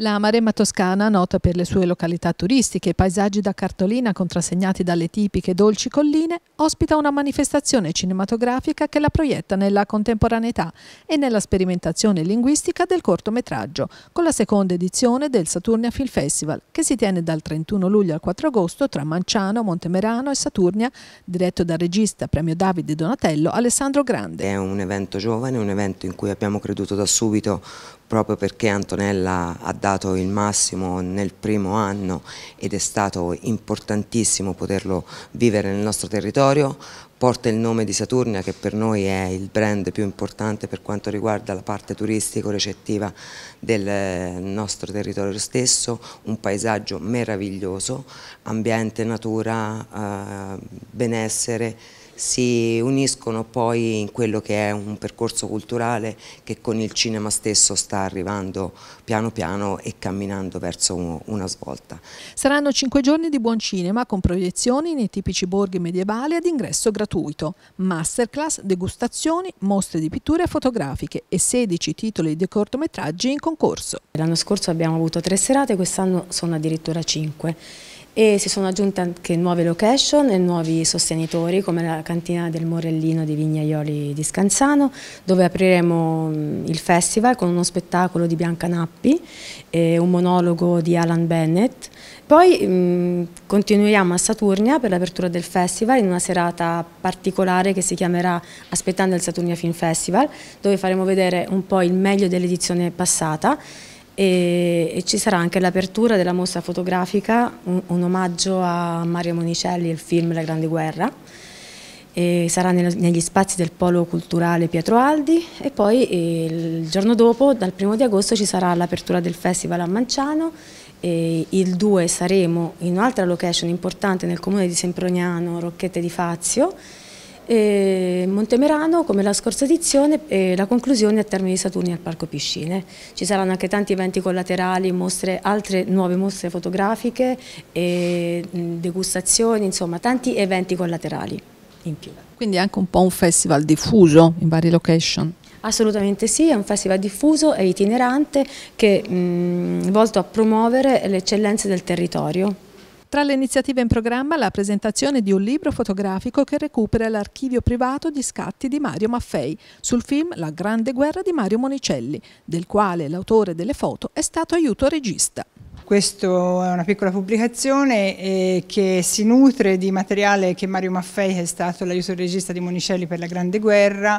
La Maremma Toscana, nota per le sue località turistiche e paesaggi da cartolina contrassegnati dalle tipiche dolci colline, ospita una manifestazione cinematografica che la proietta nella contemporaneità e nella sperimentazione linguistica del cortometraggio, con la seconda edizione del Saturnia Film Festival, che si tiene dal 31 luglio al 4 agosto tra Manciano, Montemerano e Saturnia, diretto dal regista premio Davide Donatello Alessandro Grande. È un evento giovane, un evento in cui abbiamo creduto da subito proprio perché Antonella ha dato il massimo nel primo anno ed è stato importantissimo poterlo vivere nel nostro territorio, porta il nome di Saturnia che per noi è il brand più importante per quanto riguarda la parte turistico-recettiva del eh, nostro territorio stesso, un paesaggio meraviglioso, ambiente, natura, eh, benessere, si uniscono poi in quello che è un percorso culturale che con il cinema stesso sta arrivando piano piano e camminando verso una svolta. Saranno cinque giorni di buon cinema con proiezioni nei tipici borghi medievali ad ingresso gratuito, masterclass, degustazioni, mostre di pitture fotografiche e 16 titoli di cortometraggi in concorso. L'anno scorso abbiamo avuto tre serate, quest'anno sono addirittura cinque e si sono aggiunte anche nuove location e nuovi sostenitori come la cantina del Morellino di Vignaioli di Scanzano dove apriremo mm, il festival con uno spettacolo di Bianca Nappi e un monologo di Alan Bennett. Poi mh, mm, continuiamo a Saturnia per l'apertura del festival in una serata particolare che si chiamerà Aspettando il Saturnia Film Festival dove faremo vedere un po' il meglio dell'edizione passata e, e ci sarà anche l'apertura della mostra fotografica, un, un, omaggio a Mario Monicelli, il film La Grande Guerra, e sarà nel, negli spazi del Polo Culturale Pietro Aldi e poi e il giorno dopo, dal primo di agosto, ci sarà l'apertura del Festival a Manciano e il 2 saremo in un'altra location importante nel comune di Semproniano, Rocchette di Fazio, e Montemerano, come la scorsa edizione, è la conclusione a termine di Saturni al Parco Piscine. Ci saranno anche tanti eventi collaterali, mostre, altre nuove mostre fotografiche, e degustazioni, insomma tanti eventi collaterali in più. Quindi è anche un po' un festival diffuso in varie location? Assolutamente sì, è un festival diffuso e itinerante che mh, è volto a promuovere le eccellenze del territorio. Tra le iniziative in programma la presentazione di un libro fotografico che recupera l'archivio privato di scatti di Mario Maffei sul film La grande guerra di Mario Monicelli, del quale l'autore delle foto è stato aiuto regista. Questa è una piccola pubblicazione eh, che si nutre di materiale che Mario Maffei, che è stato l'aiuto regista di Monicelli per la Grande Guerra,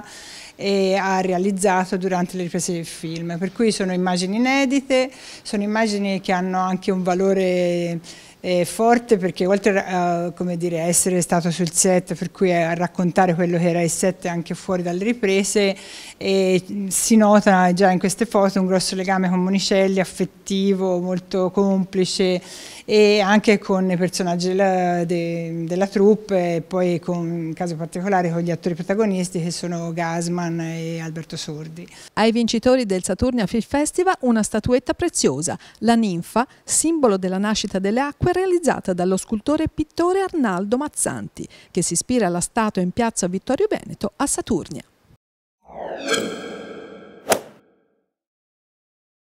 ha realizzato durante le riprese del film. Per cui sono immagini inedite, sono immagini che hanno anche un valore eh, forte perché oltre a dire, essere stato sul set, per cui a raccontare quello che era il set anche fuori dalle riprese, eh, si nota già in queste foto un grosso legame con Monicelli, affettivo, molto complice e anche con i personaggi della, de, della troupe e poi con, in caso particolare con gli attori protagonisti che sono Gasman e Alberto Sordi. Ai vincitori del Saturnia Film Festival una statuetta preziosa, la ninfa, simbolo della nascita delle acque realizzata dallo scultore e pittore Arnaldo Mazzanti, che si ispira alla statua in piazza Vittorio Veneto a Saturnia.